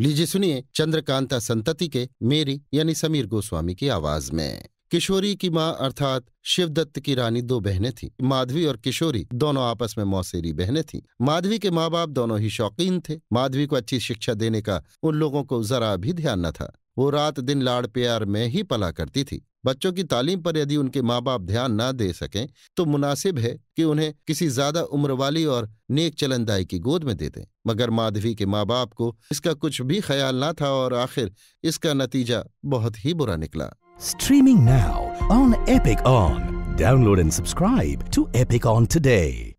लीजिए सुनिए चंद्रकांता संतति के मेरी यानी समीर गोस्वामी की आवाज में किशोरी की माँ अर्थात शिवदत्त की रानी दो बहनें थीं माधवी और किशोरी दोनों आपस में मौसेरी बहनें थीं माधवी के माँ बाप दोनों ही शौकीन थे माधवी को अच्छी शिक्षा देने का उन लोगों को जरा भी ध्यान न था वो रात दिन लाड़ प्यार में ही पला करती थी बच्चों की तालीम पर यदि उनके माँ बाप ध्यान ना दे सकें तो मुनासिब है कि उन्हें किसी ज्यादा उम्र वाली और नेक चलनदाई की गोद में दे दें मगर माधवी के माँ बाप को इसका कुछ भी ख्याल ना था और आखिर इसका नतीजा बहुत ही बुरा निकला streaming now on Epic on download and subscribe to Epic on today